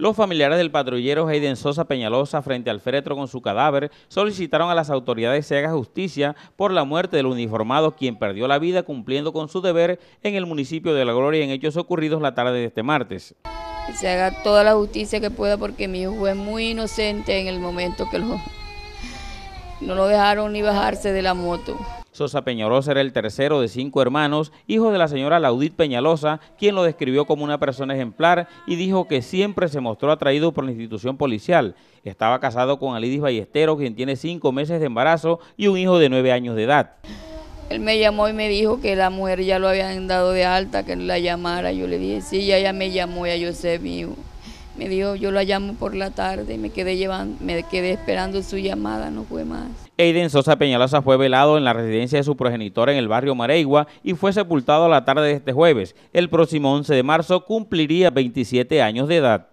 Los familiares del patrullero Hayden Sosa Peñalosa frente al féretro con su cadáver solicitaron a las autoridades se haga justicia por la muerte del uniformado quien perdió la vida cumpliendo con su deber en el municipio de La Gloria en hechos ocurridos la tarde de este martes. Se haga toda la justicia que pueda porque mi hijo fue muy inocente en el momento que no lo dejaron ni bajarse de la moto. Sosa Peñalosa era el tercero de cinco hermanos, hijo de la señora Laudit Peñalosa, quien lo describió como una persona ejemplar y dijo que siempre se mostró atraído por la institución policial. Estaba casado con Alidis Ballesteros, quien tiene cinco meses de embarazo y un hijo de nueve años de edad. Él me llamó y me dijo que la mujer ya lo habían dado de alta, que la llamara. Yo le dije, sí, ya, me llamó, ya yo sé, mi me dijo, yo la llamo por la tarde, me quedé, llevando, me quedé esperando su llamada, no fue más. Aiden Sosa Peñalosa fue velado en la residencia de su progenitor en el barrio Maregua y fue sepultado a la tarde de este jueves. El próximo 11 de marzo cumpliría 27 años de edad.